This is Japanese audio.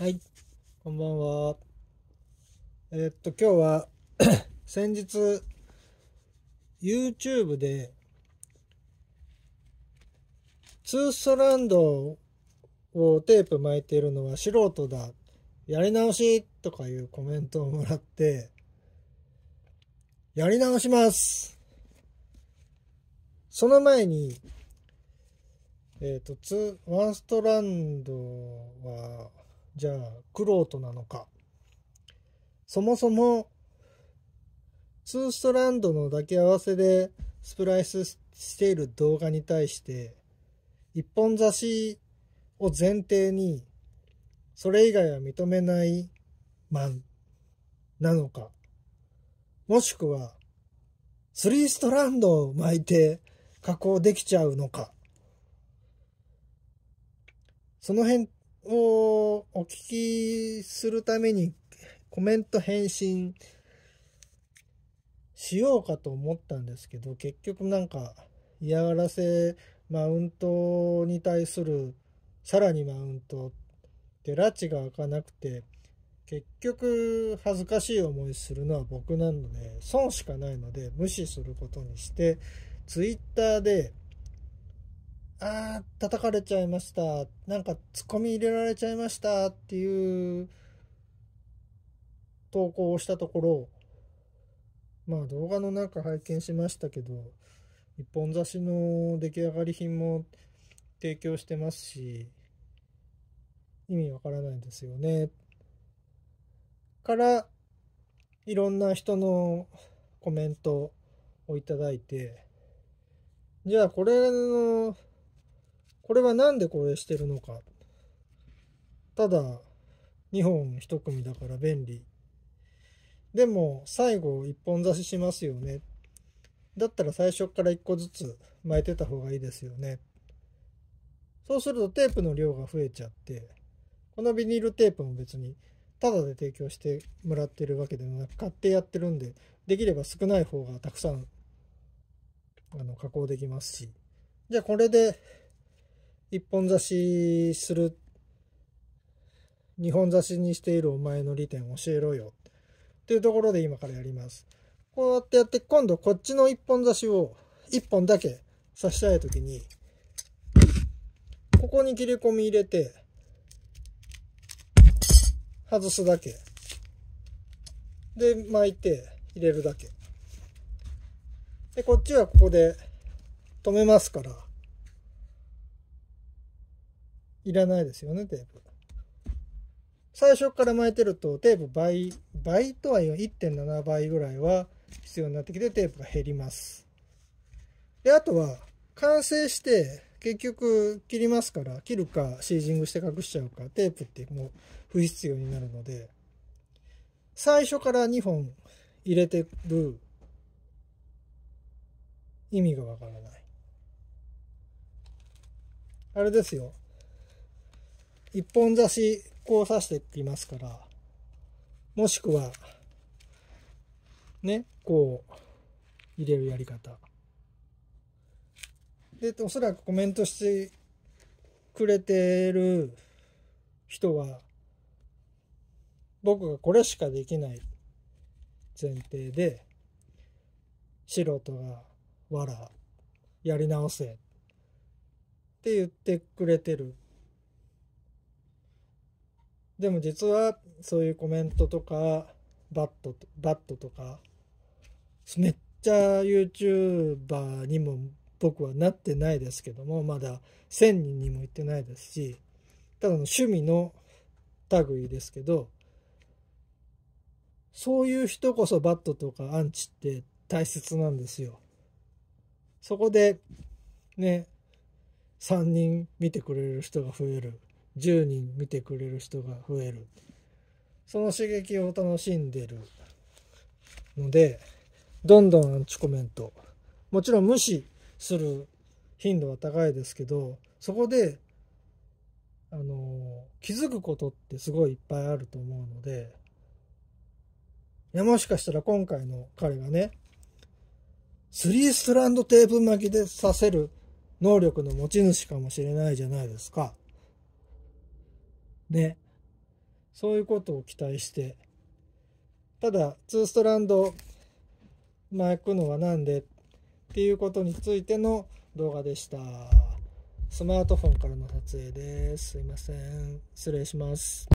はい、こんばんは。えー、っと、今日は 先日、YouTube で、ツーストランドをテープ巻いているのは素人だ、やり直しとかいうコメントをもらって、やり直しますその前に、えっ、ー、と、ツー、ワンストランドは、じゃあ玄人なのかそもそも2ストランドの抱き合わせでスプライスしている動画に対して一本差しを前提にそれ以外は認めないマンなのかもしくは3ストランドを巻いて加工できちゃうのかその辺っをお聞きするためにコメント返信しようかと思ったんですけど結局なんか嫌がらせマウントに対するさらにマウントって拉致が開かなくて結局恥ずかしい思いするのは僕なので損しかないので無視することにしてツイッターでああ、叩かれちゃいました。なんか、ツッコミ入れられちゃいましたっていう、投稿をしたところ、まあ動画の中拝見しましたけど、一本差しの出来上がり品も提供してますし、意味わからないですよね。から、いろんな人のコメントをいただいて、じゃあこれのこれは何でこれしてるのか。ただ、2本1組だから便利。でも、最後1本刺ししますよね。だったら最初から1個ずつ巻いてた方がいいですよね。そうするとテープの量が増えちゃって、このビニールテープも別にただで提供してもらってるわけでもなく、買ってやってるんで、できれば少ない方がたくさんあの加工できますし。じゃあこれで一本差しする、二本差しにしているお前の利点教えろよ。っていうところで今からやります。こうやってやって、今度こっちの一本差しを一本だけ刺したいときに、ここに切れ込み入れて、外すだけ。で、巻いて入れるだけ。で、こっちはここで止めますから。いらないですよね、テープ。最初から巻いてるとテープ倍、倍とは言う1.7倍ぐらいは必要になってきてテープが減ります。で、あとは完成して結局切りますから切るかシージングして隠しちゃうかテープってもう不必要になるので最初から2本入れてる意味がわからない。あれですよ。一本差しこう刺してきますから、もしくは、ね、こう、入れるやり方。で、おそらくコメントしてくれてる人は、僕がこれしかできない前提で、素人が、わら、やり直せって言ってくれてるでも実はそういうコメントとか、バット、バットとか、めっちゃ YouTuber にも僕はなってないですけども、まだ1000人にも行ってないですし、ただの趣味の類ですけど、そういう人こそバットとかアンチって大切なんですよ。そこで、ね、3人見てくれる人が増える。10人見てくれる人が増えるその刺激を楽しんでるのでどんどんアンチコメントもちろん無視する頻度は高いですけどそこであの気づくことってすごいいっぱいあると思うのでいやもしかしたら今回の彼がねスリーストランドテープ巻きでさせる能力の持ち主かもしれないじゃないですか。ね。そういうことを期待して。ただ、2ストランド巻くのはなんでっていうことについての動画でした。スマートフォンからの撮影です。すいません。失礼します。